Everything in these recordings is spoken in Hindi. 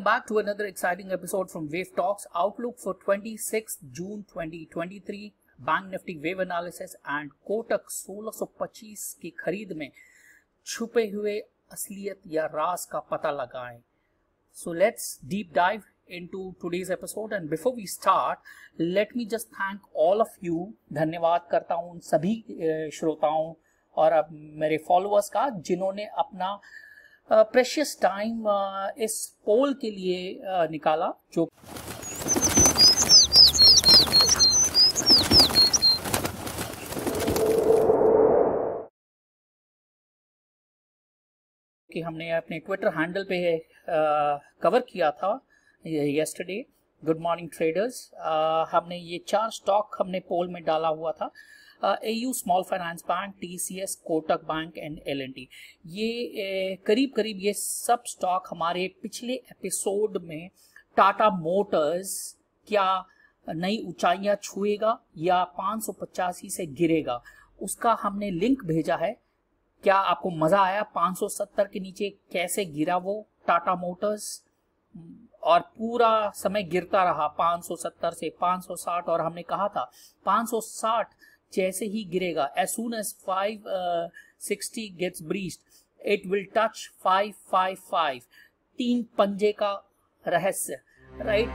Welcome back to another exciting episode from Wave Talks Outlook for 26th June 2023 bank nifty wave analysis and kotak 1625 की खरीद mein छुपे hue asliyat ya raaz ka pata लगाएं so let's deep dive into today's episode and before we start let me just thank all of you dhanyawad karta hu un sabhi shrotaon aur ab mere followers ka jinhone apna precious time इस पोल के लिए निकाला जो कि हमने अपने ट्विटर हैंडल पे कवर किया था येस्टरडे गुड मॉर्निंग ट्रेडर्स हमने ये चार स्टॉक हमने पोल में डाला हुआ था AU U Small Finance Bank TCS Kotak Bank and LNT ये करीब करीब ये सब स्टॉक हमारे पिछले एपिसोड में टाटा मोटर्स क्या नई ऊंचाइयां छुएगा या पाँच से गिरेगा उसका हमने लिंक भेजा है क्या आपको मजा आया 570 के नीचे कैसे गिरा वो टाटा मोटर्स और पूरा समय गिरता रहा 570 से 560 और हमने कहा था 560 जैसे ही गिरेगा as soon as five sixty gets breach it will touch five five five तीन पंजे का रहस्य राइट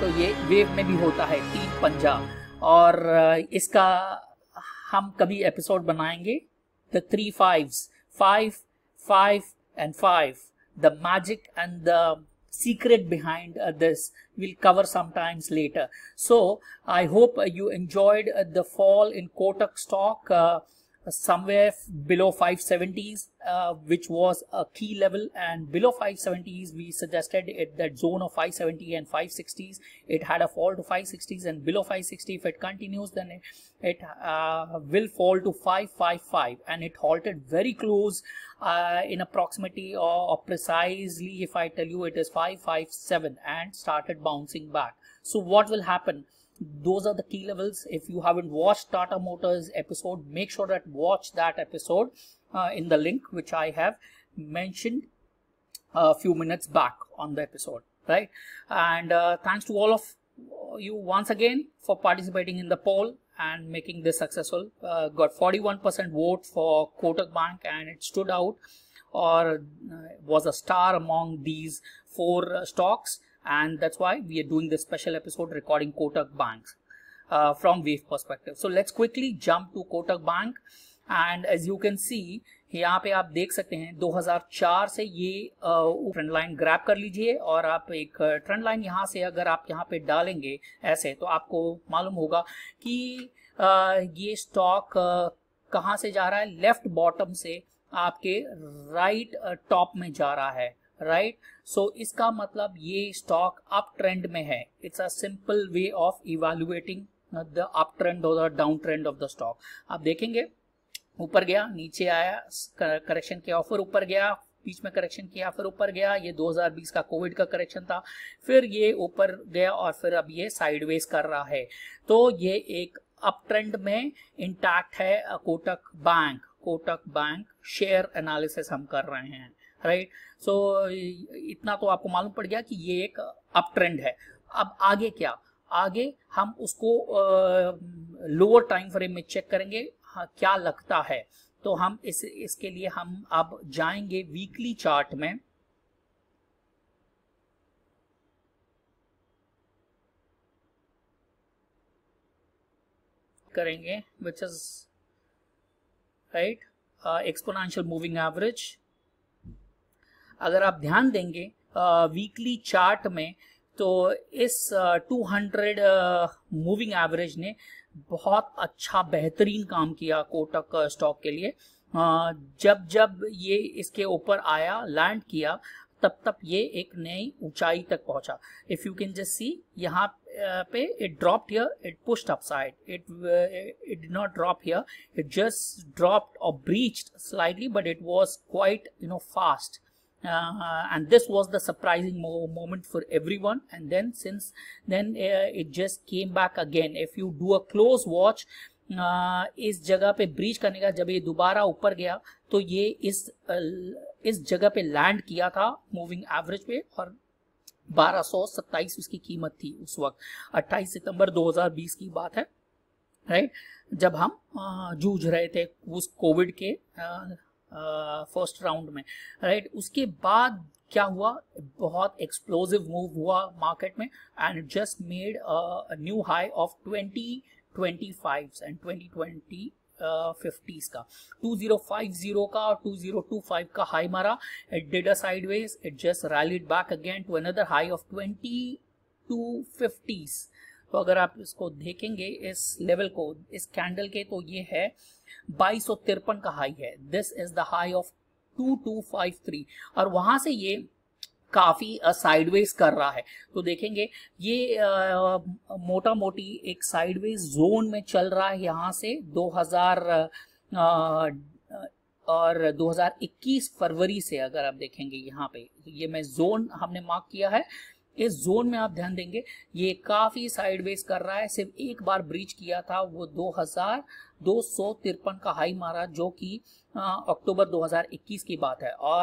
तो ये वेव में भी होता है तीन पंजा और uh, इसका हम कभी एपिसोड बनाएंगे the three fives five five and five the magic and the secret behind uh, this we'll cover sometimes later so i hope uh, you enjoyed uh, the fall in kotak stock uh, somewhere below 570s uh, which was a key level and below 570s we suggested it that zone of 570 and 560s it had a fall to 560s and below 560 if it continues then it, it uh, will fall to 555 and it halted very close uh, in approximately or precisely if I tell you it is 557 and started bouncing back so what will happen those are the key levels if you haven't watched tata motors episode make sure that watch that episode uh, in the link which i have mentioned a few minutes back on the episode right and uh, thanks to all of you once again for participating in the poll and making this successful uh, got 41% vote for kotak bank and it stood out or uh, was a star among these four uh, stocks and that's why we are doing this special episode recording Kotak Bank uh, from wave perspective. So let's quickly jump to Kotak Bank and as you can see यहाँ पे आप देख सकते हैं 2004 से ये ट्रेंड लाइन ग्रैप कर लीजिए और आप एक ट्रेंड लाइन यहाँ से अगर आप यहाँ पे डालेंगे ऐसे तो आपको मालूम होगा कि ये स्टॉक कहाँ से जा रहा है लेफ्ट बॉटम से आपके राइट टॉप में जा रहा है राइट right? सो so, इसका मतलब ये स्टॉक अप ट्रेंड में है it's a simple way of evaluating the uptrend और the downtrend of the stock आप देखेंगे ऊपर गया नीचे आया करेक्शन किया ऑफर ऊपर गया बीच में करेक्शन किया फिर ऊपर गया ये 2020 का कोविड का करेक्शन था फिर ये ऊपर गया और फिर अब ये साइडवेज कर रहा है तो ये एक अप ट्रेंड में इंटैक्ट है Kotak bank Kotak bank share analysis हम कर रहे हैं राइट सो इतना तो आपको मालूम पड़ गया कि ये एक अप ट्रेंड है अब आगे क्या आगे हम उसको लोअर टाइम फ्रेम में चेक करेंगे हाँ, क्या लगता है तो हम इस इसके लिए हम अब जाएंगे वीकली चार्ट में करेंगे which is right exponential moving average अगर आप ध्यान देंगे वीकली चार्ट में तो इस 200 मूविंग एवरेज ने बहुत अच्छा बेहतरीन काम किया कोटक स्टॉक के लिए जब जब ये इसके ऊपर आया लैंड किया तब तब ये एक नई ऊंचाई तक पहुंचा if you can just see यहाँ पे it drop here it pushed upside it it did not drop here it just dropped और breached slightly but it was quite you know fast uh, and this was the surprising mo moment for everyone and then since then uh, it just came back again if you do a close watch uh, is jagah pe breach karne ka jab ye dobara upar gaya to ye is uh, is jagah pe land kiya tha moving average pe aur 1227 उसकी कीमत थी उस वक्त 28 सितंबर 2020 की बात है राइट जब हम जूझ रहे थे उस कोविड के फर्स्ट राउंड में राइट right? उसके बाद क्या हुआ बहुत एक्सप्लोजिव मूव हुआ मार्केट में and just made new high of twenty twenty five and twenty twenty fifties का 2050 का और 2025 का हाई मारा it did a sideways it just rallied back again to another high of 2250s तो अगर आप इसको देखेंगे इस लेवल को इस कैंडल के तो ये है uh, बाईस सौ तिरपन का हाई है this is the high of two two five three और वहां से ये काफ़ी साइडवेज कर रहा है तो देखेंगे ये आ, मोटा मोटी एक साइडवेज जोन में चल रहा है यहाँ से 2000 और 2021 फरवरी से अगर आप देखेंगे यहाँ पे ये मैं जोन हमने मार्क किया है इस जोन में आप ध्यान देंगे ये काफी साइडवेज कर रहा है सिर्फ एक बार ब्रीच किया था वो दो हजार दो सौ तिरपन का हाई मारा जो कि अक्टूबर 2021 की बात है और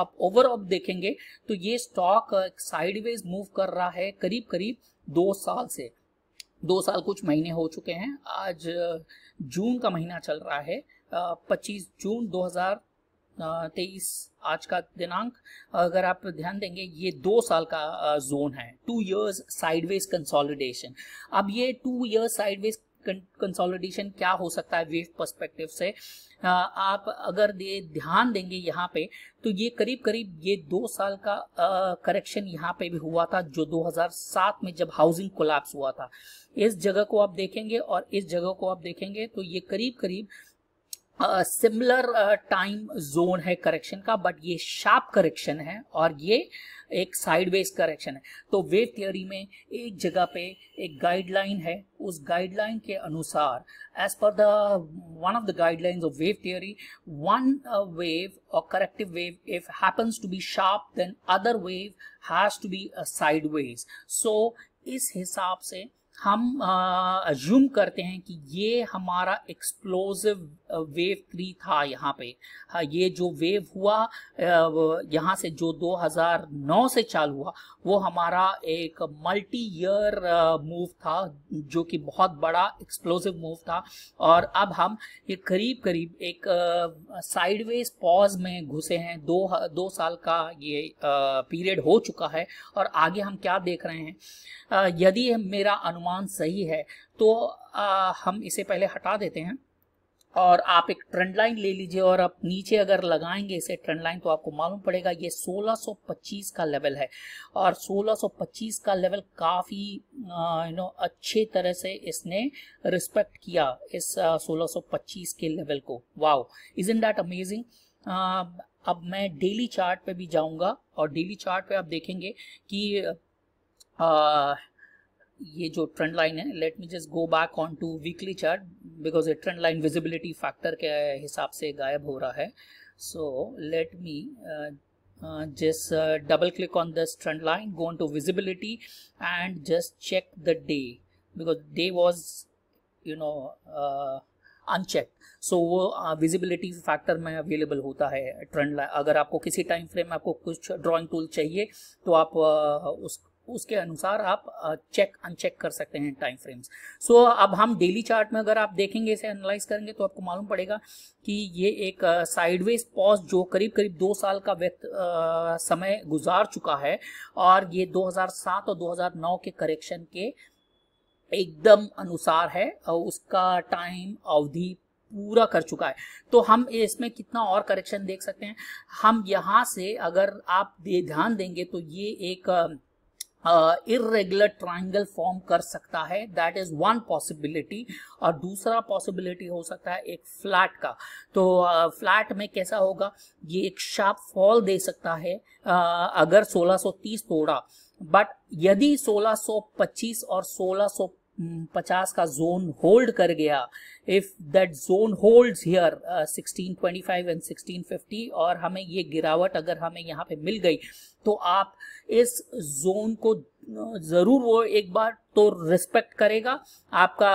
आप ओवरऑल देखेंगे तो ये स्टॉक साइडवेज मूव कर रहा है करीब करीब दो साल से दो साल कुछ महीने हो चुके हैं आज जून का महीना चल रहा है 25 जून हजार तेईस आज का दिनांक अगर आप ध्यान देंगे ये दो साल का जोन है टू इयर्स साइडवेज कंसोलिडेशन अब ये टू इयर्स साइडवेज कंसोलिडेशन क्या हो सकता है वेव पर्सपेक्टिव से आप अगर ये ध्यान देंगे यहाँ पे तो ये करीब करीब ये दो साल का करेक्शन यहाँ पे भी हुआ था जो 2007 में जब हाउसिंग कोलैप्स हुआ था इस जगह को आप देखेंगे और इस जगह को आप देखेंगे तो ये करीब करीब सिमिलर टाइम जोन है करेक्शन का बट ये शार्प करेक्शन है और ये एक साइडवेज करेक्शन है तो वेव थियोरी में एक जगह पे एक गाइडलाइन है उस गाइडलाइन के अनुसार as per the one of the guidelines of wave theory one wave और corrective wave if happens to be sharp then other wave has to be uh, sideways इस हिसाब से हम अज्यूम uh, करते हैं कि ये हमारा एक्सप्लोजिव वेव थ्री था यहाँ पे हाँ ये जो वेव हुआ यहाँ से जो 2009 से चालू हुआ वो हमारा एक मल्टी ईयर मूव था जो कि बहुत बड़ा एक्सप्लोसिव मूव था और अब हम ये करीब करीब एक साइडवेज पॉज में घुसे हैं दो दो साल का ये पीरियड हो चुका है और आगे हम क्या देख रहे हैं यदि मेरा अनुमान सही है तो आ, हम इसे पहले हटा देते हैं और आप एक ट्रेंड लाइन ले लीजिए और आप नीचे अगर लगाएंगे इसे ट्रेंड लाइन तो आपको मालूम पड़ेगा ये 1625 का लेवल है और 1625 का लेवल काफ़ी यू नो अच्छे तरह से इसने रिस्पेक्ट किया इस आ, 1625 के लेवल को wow is in that amazing अब मैं डेली चार्ट पे भी जाऊंगा और डेली चार्ट पे आप देखेंगे कि आ, ये जो ट्रेंड लाइन है let me just go back on to weekly chart because a trend line visibility factor के uh, हिसाब से गायब हो रहा है so let me just double click on this trend line gone to visibility and just check the day because day was you know uncheck सो वो विजिबिलिटी uh, फैक्टर में अवेलेबल होता है ट्रेंड लाइन अगर आपको किसी टाइम फ्रेम में आपको कुछ ड्राॅइंग टूल चाहिए तो आप uh, उस उसके अनुसार आप चेक अनचेक कर सकते हैं टाइम फ्रेम्स सो so, अब हम डेली चार्ट में अगर आप देखेंगे इसे एनालाइज करेंगे तो आपको मालूम पड़ेगा कि ये एक साइडवेज पॉज जो करीब करीब दो साल का व्यक्त समय गुजार चुका है और ये 2007 और 2009 के करेक्शन के एकदम अनुसार है और उसका टाइम अवधि पूरा कर चुका है तो हम इसमें कितना और करेक्शन देख सकते हैं हम यहाँ से अगर आप ध्यान देंगे तो ये एक इरेगुलर ट्राइंगल फॉर्म कर सकता है दैट इज वन पॉसिबिलिटी और दूसरा पॉसिबिलिटी हो सकता है एक फ्लैट का तो फ्लैट uh, में कैसा होगा ये एक शार्प फॉल दे सकता है uh, अगर 1630 तोड़ा बट यदि 1625 और 1625 पचास का जोन होल्ड कर गया if that zone holds here 1625 and 1650 और हमें ये गिरावट अगर हमें यहाँ पे मिल गई तो आप इस जोन को ज़रूर वो एक बार तो रिस्पेक्ट करेगा आपका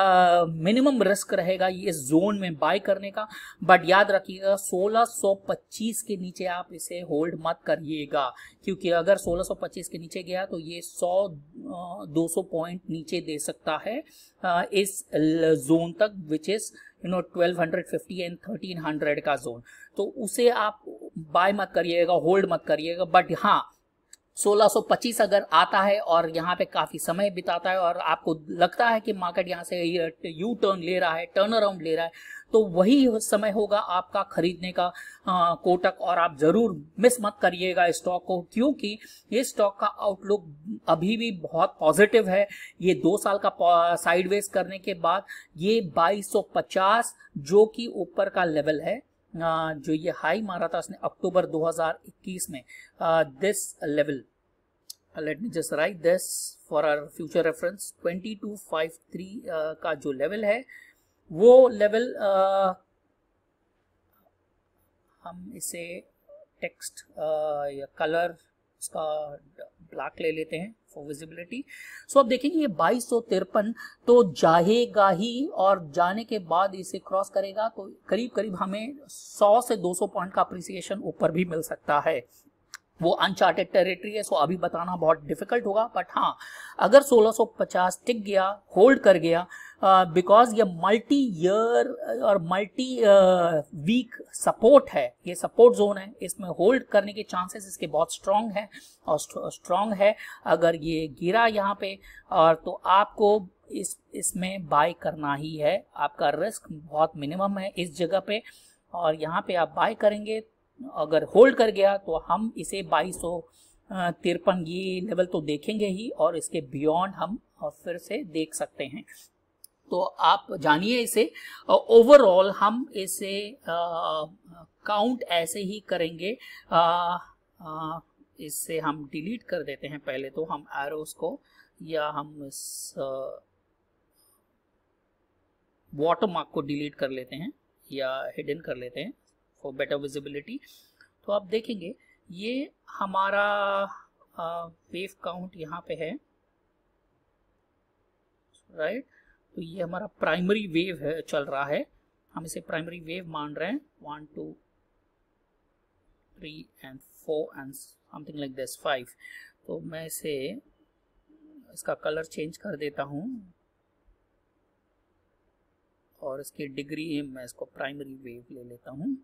मिनिमम रिस्क रहेगा इस जोन में बाय करने का बट याद रखिएगा 1625 के नीचे आप इसे होल्ड मत करिएगा क्योंकि अगर 1625 के नीचे गया तो ये 100 200 पॉइंट नीचे दे सकता है इस जोन तक which is you know 1250 and 1300 का जोन तो उसे आप बाय मत करिएगा होल्ड मत करिएगा बट हाँ 1625 अगर आता है और यहाँ पे काफी समय बिताता है और आपको लगता है कि मार्केट यहाँ से यू टर्न ले रहा है टर्न अराउंड ले रहा है तो वही समय होगा आपका खरीदने का आ, कोटक और आप जरूर मिस मत करिएगा स्टॉक को क्योंकि ये स्टॉक का आउटलुक अभी भी बहुत पॉजिटिव है ये दो साल का साइडवेज करने के बाद ये 2250 जो कि ऊपर का लेवल है जो ये हाई मारा था उसने अक्टूबर 2021 में this level let me just write this for our future reference 2253 का जो लेवल है वो लेवल uh, हम इसे टेक्स्ट uh, या कलर उसका ब्लैक ले लेते हैं फॉर विजिबिलिटी सो अब देखेंगे ये बाईस सौ तिरपन तो जाएगा ही और जाने के बाद इसे क्रॉस करेगा तो करीब करीब हमें 100 से 200 पॉइंट का अप्रिसिएशन ऊपर भी मिल सकता है वो अनचार्टेड टेरिटरी है सो अभी बताना बहुत डिफिकल्ट होगा बट हाँ अगर 1650 टिक गया होल्ड कर गया बिकॉज uh, ये मल्टी ईयर uh, और मल्टी वीक सपोर्ट है ये सपोर्ट जोन है इसमें होल्ड करने के चांसेस इसके बहुत स्ट्रांग है और स्ट्रांग uh, है अगर ये गिरा यहाँ पे और तो आपको इस इसमें बाय करना ही है आपका रिस्क बहुत मिनिमम है इस जगह पे और यहाँ पे आप बाय करेंगे अगर होल्ड कर गया तो हम इसे बाईस सौ तिरपन ये लेवल तो देखेंगे ही और इसके बियॉन्ड हम और फिर से देख सकते हैं तो आप जानिए इसे ओवरऑल हम इसे काउंट ऐसे ही करेंगे इससे हम डिलीट कर देते हैं पहले तो हम एरोस को या हम इस वाटर मार्क को डिलीट कर लेते हैं या हिडन कर लेते हैं फॉर बेटर विजिबिलिटी तो आप देखेंगे ये हमारा वेव काउंट यहाँ पे है राइट right? तो ये हमारा प्राइमरी वेव है चल रहा है हम इसे प्राइमरी वेव मान रहे हैं one two three and four and something like this five तो मैं इसे इसका कलर चेंज कर देता हूँ और इसकी डिग्री मैं इसको प्राइमरी वेव ले लेता हूँ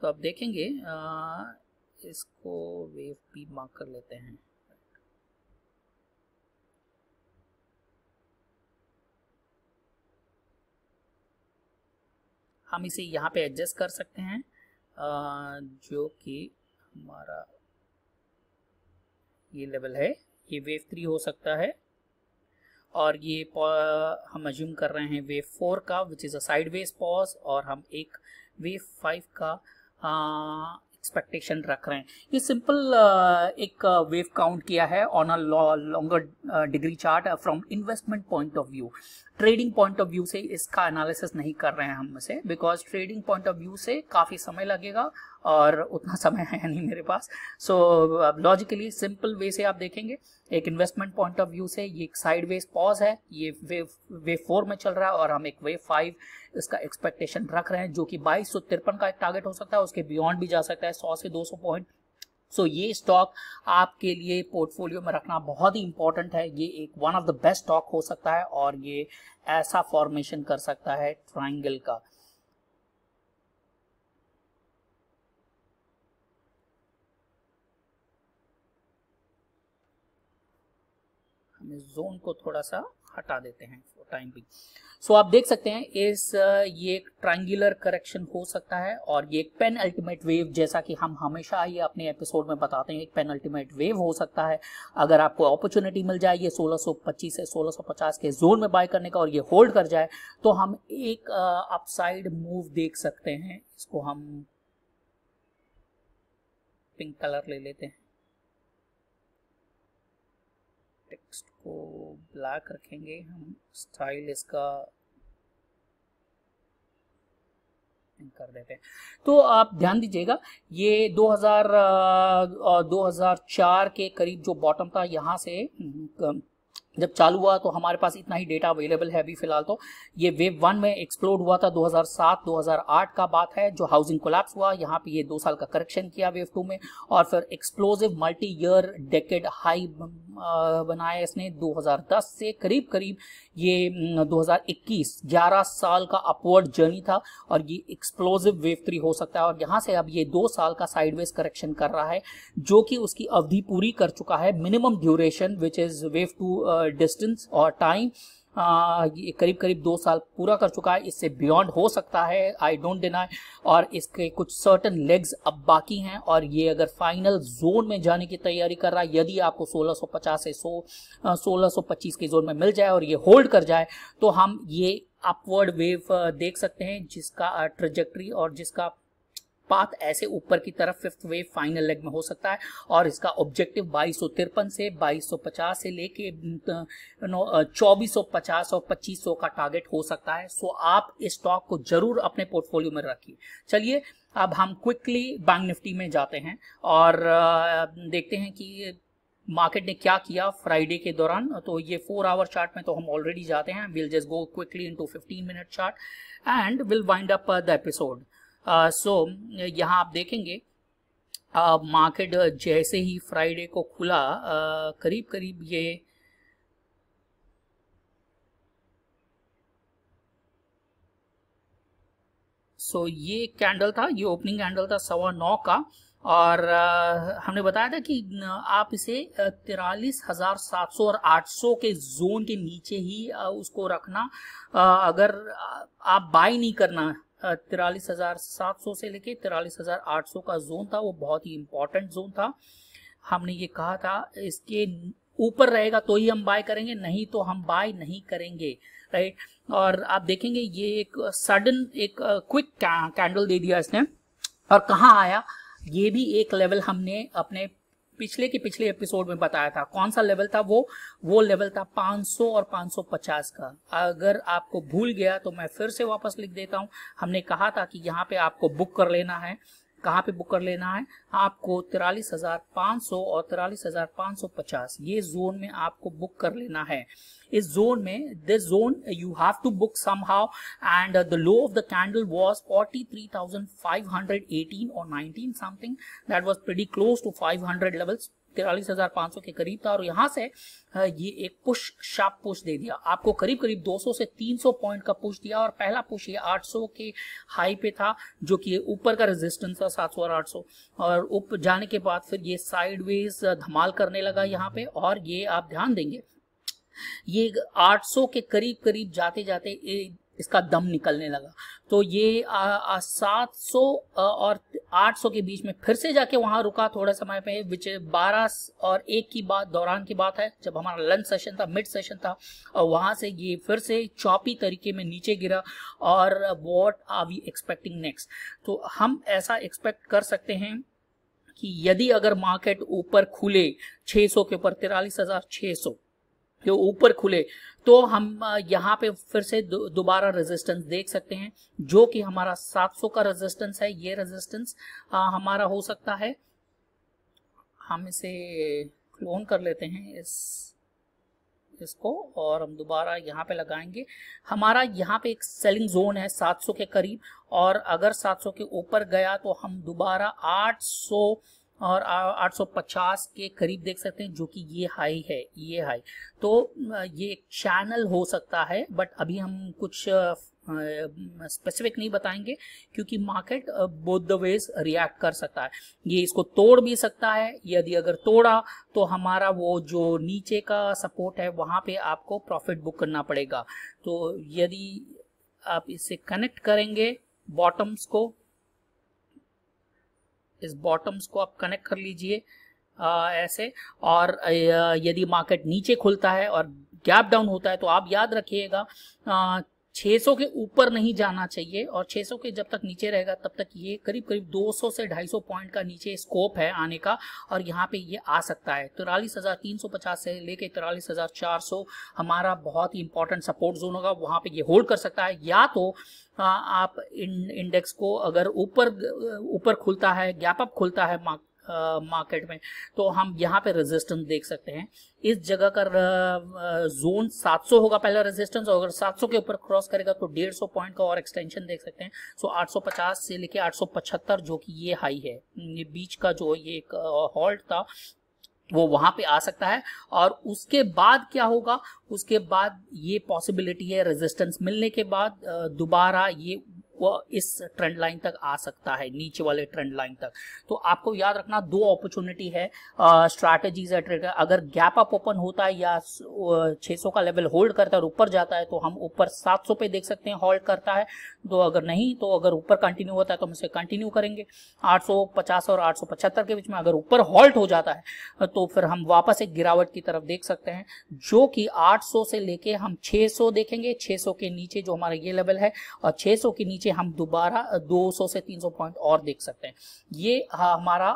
तो आप देखेंगे आ, इसको वेव भी मार्क कर लेते हैं हम इसे यहाँ पे एडजस्ट कर सकते हैं जो कि हमारा ये लेवल है ये वेव थ्री हो सकता है और ये हम अज्यूम कर रहे हैं वेव फोर का which is a sideways pause और हम एक वेव फाइव का एक्सपेक्टेशन रख रहे हैं ये सिंपल एक वेव काउंट किया है on a longer degree chart from investment point of view trading point of view से इसका एनालिसिस नहीं कर रहे हैं हम इसे because trading point of view से काफ़ी समय लगेगा और उतना समय है नहीं मेरे पास सो लॉजिकली सिंपल वे से आप देखेंगे एक इन्वेस्टमेंट पॉइंट ऑफ व्यू से ये एक साइड वेज पॉज है ये वे वे फोर में चल रहा है और हम एक वे फाइव इसका एक्सपेक्टेशन रख रहे हैं जो कि बाईस सौ तिरपन का एक टारगेट हो सकता है उसके बियॉन्ड भी जा सकता है सौ से दो सौ पॉइंट सो so, ये स्टॉक आपके लिए पोर्टफोलियो में रखना बहुत ही इंपॉर्टेंट है ये एक one of the best stock हो सकता है और ये ऐसा फॉर्मेशन कर सकता है ट्राइंगल का हमें जोन को थोड़ा सा हटा देते हैं टाइम भी सो so, आप देख सकते हैं इस uh, ये एक ट्रायंगुलर करेक्शन हो सकता है और ये एक पेन अल्टीमेट वेव जैसा कि हम हमेशा ये अपने एपिसोड में बताते हैं एक पेन अल्टीमेट वेव हो सकता है अगर आपको अपॉर्चुनिटी मिल जाए ये 1625 से 1650 के जोन में बाय करने का और ये होल्ड कर जाए तो हम एक अपसाइड uh, मूव देख सकते हैं इसको हम पिंक कलर ले लेते हैं इसको ब्लैक रखेंगे हम स्टाइल इसका कर देते हैं तो आप ध्यान दीजिएगा ये 2000 2004 के करीब जो बॉटम था यहाँ से जब चालू हुआ तो हमारे पास इतना ही डेटा अवेलेबल है अभी फिलहाल तो ये वेव वन में एक्सप्लोड हुआ था 2007-2008 का बात है जो हाउसिंग कोलैप्स हुआ यहाँ पे ये दो साल का करेक्शन किया वेव टू में और फिर explosive multi year decade high बनाया इसने 2010 से करीब करीब ये 2021 11 साल का अपवर्ड जर्नी था और ये एक्सप्लोजिव वेव थ्री हो सकता है और यहाँ से अब ये दो साल का साइडवेज करेक्शन कर रहा है जो कि उसकी अवधि पूरी कर चुका है minimum duration which is wave two distance और टाइम ये करीब करीब दो साल पूरा कर चुका है इससे बियॉन्ड हो सकता है आई डोंट डिनाई और इसके कुछ सर्टन लेग्स अब बाकी हैं और ये अगर फाइनल जोन में जाने की तैयारी कर रहा है यदि आपको 1650 से 100 1625 के जोन में मिल जाए और ये होल्ड कर जाए तो हम ये अपवर्ड वेव देख सकते हैं जिसका ट्रेजेक्ट्री और जिसका पाथ ऐसे ऊपर की तरफ फिफ्थ वेव फाइनल लेग में हो सकता है और इसका ऑब्जेक्टिव बाईस से 2250 से लेके चौबीस और 2500 का टारगेट हो सकता है सो आप इस स्टॉक को जरूर अपने पोर्टफोलियो में रखिए चलिए अब हम क्विकली बैंक निफ्टी में जाते हैं और देखते हैं कि मार्केट ने क्या किया फ्राइडे के दौरान तो ये फोर आवर चार्ट में तो हम ऑलरेडी जाते हैं will just go quickly into 15 minute chart and will wind up the episode so so, यहाँ आप देखेंगे मार्केट जैसे ही फ्राइडे को खुला करीब करीब ये सो so, ये कैंडल था ये ओपनिंग कैंडल था सवा नौ का और uh, हमने बताया था कि आप इसे तिरालीस हजार सात सौ और आठ सौ के जोन के नीचे ही uh, उसको रखना uh, अगर आप बाय नहीं करना तिरालीस हज़ार सात सौ से लेके तिरालीस हज़ार आठ सौ का जोन था वो बहुत ही इंपॉर्टेंट जोन था हमने ये कहा था इसके ऊपर रहेगा तो ही हम बाय करेंगे नहीं तो हम बाय नहीं करेंगे राइट और आप देखेंगे ये एक सडन एक क्विक कैंडल दे दिया इसने और कहाँ आया ये भी एक लेवल हमने अपने पिछले के पिछले एपिसोड में बताया था कौन सा लेवल था वो वो लेवल था 500 और 550 का अगर आपको भूल गया तो मैं फिर से वापस लिख देता हूं हमने कहा था कि यहाँ पे आपको बुक कर लेना है कहाँ पे बुक कर लेना है आपको तिरालीस हजार पाँच सौ और तिरालीस हजार पाँच सौ पचास ये जोन में आपको बुक कर लेना है इस जोन में this zone you have to book some how and the low of the candle was forty three thousand five hundred eighteen और nineteen something that was pretty close to five hundred levels तिरालीस हजार पांच सौ के करीब था और यहां से ये एक पुश शार्प पुश दे दिया आपको करीब करीब 200 से 300 पॉइंट का पुश दिया और पहला पुश ये 800 के हाई पे था जो कि ऊपर का रेजिस्टेंस था 700 और 800 और उप जाने के बाद फिर ये साइडवेज धमाल करने लगा यहाँ पे और ये आप ध्यान देंगे ये 800 के करीब करीब जाते जाते इसका दम निकलने लगा तो ये सात सौ और आठ सौ के बीच में फिर से जाके वहां रुका थोड़ा समय पे विच बारह और एक की बात दौरान की बात है जब हमारा लंच सेशन था मिड सेशन था और वहां से ये फिर से चौपी तरीके में नीचे गिरा और what are we expecting next तो हम ऐसा एक्सपेक्ट कर सकते हैं कि यदि अगर मार्केट ऊपर खुले 600 के ऊपर तिरालीस हजार छः सौ जो ऊपर खुले तो हम यहाँ पे फिर से दोबारा रेजिस्टेंस देख सकते हैं जो कि हमारा 700 का रेजिस्टेंस है ये रेजिस्टेंस हमारा हो सकता है हम इसे क्लोन कर लेते हैं इस इसको और हम दोबारा यहाँ पे लगाएंगे हमारा यहाँ पे एक सेलिंग जोन है 700 के करीब और अगर 700 के ऊपर गया तो हम दोबारा 800 और 850 के करीब देख सकते हैं जो कि ये हाई है ये हाई तो ये एक चैनल हो सकता है बट अभी हम कुछ स्पेसिफिक नहीं बताएंगे क्योंकि market both the ways react कर सकता है ये इसको तोड़ भी सकता है यदि अगर तोड़ा तो हमारा वो जो नीचे का सपोर्ट है वहां पे आपको प्रॉफिट बुक करना पड़ेगा तो यदि आप इसे कनेक्ट करेंगे बॉटम्स को इस बॉटम्स को आप कनेक्ट कर लीजिए ऐसे और यदि मार्केट नीचे खुलता है और गैप डाउन होता है तो आप याद रखिएगा 600 के ऊपर नहीं जाना चाहिए और 600 के जब तक नीचे रहेगा तब तक ये करीब करीब 200 से 250 पॉइंट का नीचे स्कोप है आने का और यहाँ पे ये आ सकता है तिरालीस हज़ार तीन सौ पचास से लेके तिरालीस हज़ार चार सौ हमारा बहुत ही इंपॉर्टेंट सपोर्ट जोन होगा वहां पे ये होल्ड कर सकता है या तो आप इंडेक्स को अगर ऊपर ऊपर खुलता है गैप अप खुलता है मार्केट में तो हम यहाँ पे रेजिस्टेंस देख सकते हैं इस जगह का जोन 700 होगा पहला रेजिस्टेंस और अगर 700 के ऊपर क्रॉस करेगा तो 150 पॉइंट का और एक्सटेंशन देख सकते हैं सो 850 से लेके 875 जो कि ये हाई है ये बीच का जो ये एक हॉल्ट था वो वहां पे आ सकता है और उसके बाद क्या होगा उसके बाद ये पॉसिबिलिटी है रेजिस्टेंस मिलने के बाद दोबारा ये आपको इस ट्रेंड लाइन तक आ सकता है नीचे वाले ट्रेंड लाइन तक तो आपको याद रखना दो अपॉर्चुनिटी है स्ट्रैटेजीज है ट्रेड अगर गैप अप ओपन होता है या 600 का लेवल होल्ड करता है और ऊपर जाता है तो हम ऊपर 700 पे देख सकते हैं होल्ड करता है तो अगर नहीं तो अगर ऊपर कंटिन्यू होता है तो हम इसे कंटिन्यू करेंगे 850 और 875 के बीच में अगर ऊपर हॉल्ट हो जाता है तो फिर हम वापस एक गिरावट की तरफ देख सकते हैं जो कि 800 से लेके हम 600 देखेंगे 600 के नीचे जो हमारा ये लेवल है और 600 के नीचे हम दोबारा 200 से 300 पॉइंट और देख सकते हैं ये हमारा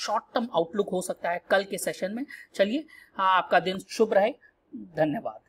शॉर्ट टर्म आउटलुक हो सकता है कल के सेशन में चलिए आपका दिन शुभ रहे धन्यवाद